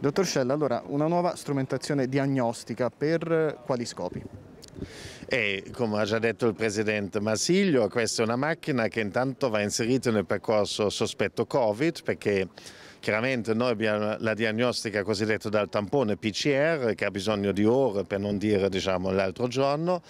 Dottor Scella, allora una nuova strumentazione diagnostica per eh, quali scopi? E come ha già detto il Presidente Marsiglio, questa è una macchina che intanto va inserita nel percorso sospetto Covid perché Chiaramente noi abbiamo la diagnostica cosiddetta dal tampone PCR che ha bisogno di ore per non dire diciamo, l'altro giorno.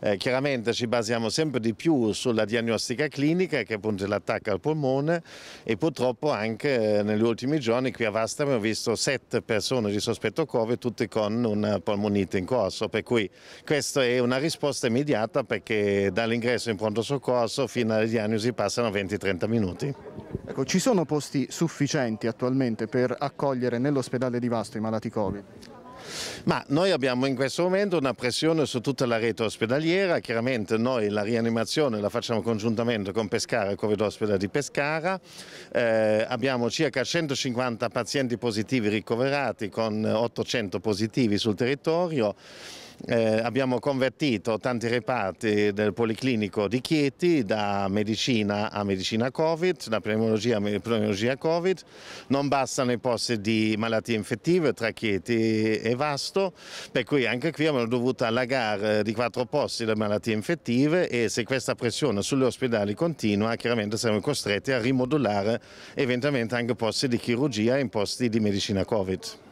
Eh, chiaramente ci basiamo sempre di più sulla diagnostica clinica che appunto è l'attacco al polmone e purtroppo anche eh, negli ultimi giorni qui a Vastami abbiamo visto sette persone di sospetto Covid tutte con una polmonite in corso per cui questa è una risposta immediata perché dall'ingresso in pronto soccorso fino alla diagnosi passano 20-30 minuti. Ecco, ci sono posti sufficienti attualmente per accogliere nell'ospedale di Vasto i malati Covid? Ma noi abbiamo in questo momento una pressione su tutta la rete ospedaliera, chiaramente noi la rianimazione la facciamo congiuntamente con Pescara e Covid Hospital di Pescara, eh, abbiamo circa 150 pazienti positivi ricoverati con 800 positivi sul territorio, eh, abbiamo convertito tanti reparti del Policlinico di Chieti da medicina a medicina Covid, da pneumologia a pneumologia Covid. Non bastano i posti di malattie infettive tra Chieti e Vasto, per cui anche qui abbiamo dovuto allagare di quattro posti le malattie infettive e se questa pressione sugli ospedali continua chiaramente saremo costretti a rimodulare eventualmente anche posti di chirurgia in posti di medicina Covid.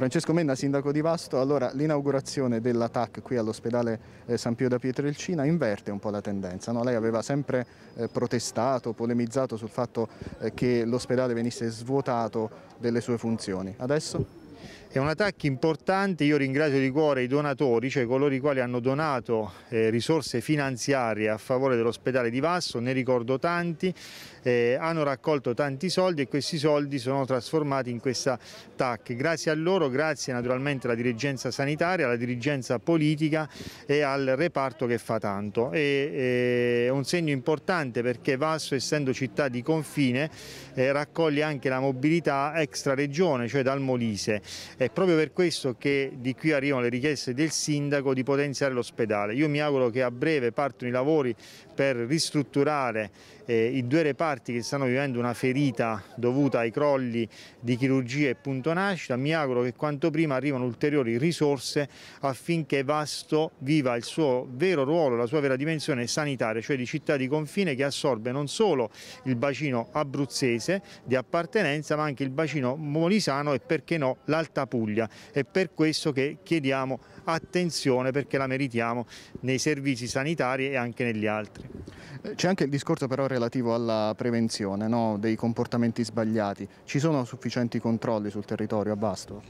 Francesco Menna, sindaco di Vasto, allora l'inaugurazione della qui all'ospedale eh, San Pio da Pietrelcina inverte un po' la tendenza, no? lei aveva sempre eh, protestato, polemizzato sul fatto eh, che l'ospedale venisse svuotato delle sue funzioni, adesso? È un TAC importante, io ringrazio di cuore i donatori, cioè coloro i quali hanno donato eh, risorse finanziarie a favore dell'ospedale di Vasso, ne ricordo tanti, eh, hanno raccolto tanti soldi e questi soldi sono trasformati in questa TAC. Grazie a loro, grazie naturalmente alla dirigenza sanitaria, alla dirigenza politica e al reparto che fa tanto. E, eh, è un segno importante perché Vasso, essendo città di confine, eh, raccoglie anche la mobilità extra regione, cioè dal Molise. È proprio per questo che di qui arrivano le richieste del sindaco di potenziare l'ospedale. Io mi auguro che a breve partano i lavori per ristrutturare eh, i due reparti che stanno vivendo una ferita dovuta ai crolli di chirurgia e punto nascita. Mi auguro che quanto prima arrivano ulteriori risorse affinché Vasto viva il suo vero ruolo, la sua vera dimensione sanitaria, cioè di città di confine che assorbe non solo il bacino abruzzese di appartenenza ma anche il bacino molisano e perché no la dell'Alta Puglia. È per questo che chiediamo attenzione perché la meritiamo nei servizi sanitari e anche negli altri. C'è anche il discorso però relativo alla prevenzione no? dei comportamenti sbagliati. Ci sono sufficienti controlli sul territorio a Basto?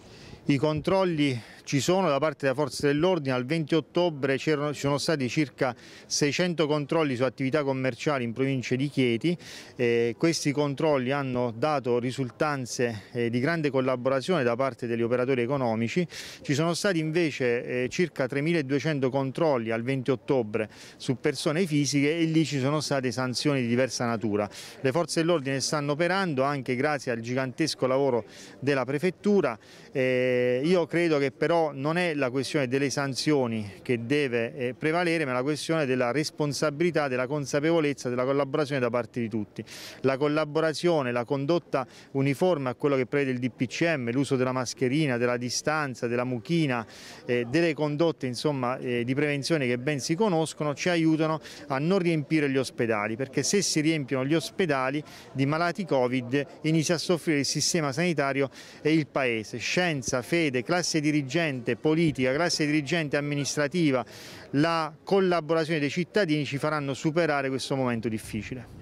I controlli ci sono da parte delle forze dell'ordine, al 20 ottobre ci sono stati circa 600 controlli su attività commerciali in provincia di Chieti, eh, questi controlli hanno dato risultanze eh, di grande collaborazione da parte degli operatori economici, ci sono stati invece eh, circa 3.200 controlli al 20 ottobre su persone fisiche e lì ci sono state sanzioni di diversa natura. Le forze dell'ordine stanno operando anche grazie al gigantesco lavoro della prefettura. Eh, eh, io credo che però non è la questione delle sanzioni che deve eh, prevalere, ma la questione della responsabilità, della consapevolezza, della collaborazione da parte di tutti. La collaborazione, la condotta uniforme a quello che prevede il DPCM, l'uso della mascherina, della distanza, della mucchina, eh, delle condotte insomma, eh, di prevenzione che ben si conoscono, ci aiutano a non riempire gli ospedali, perché se si riempiono gli ospedali di malati Covid inizia a soffrire il sistema sanitario e il Paese. Scienza, fede, classe dirigente politica, classe dirigente amministrativa, la collaborazione dei cittadini ci faranno superare questo momento difficile.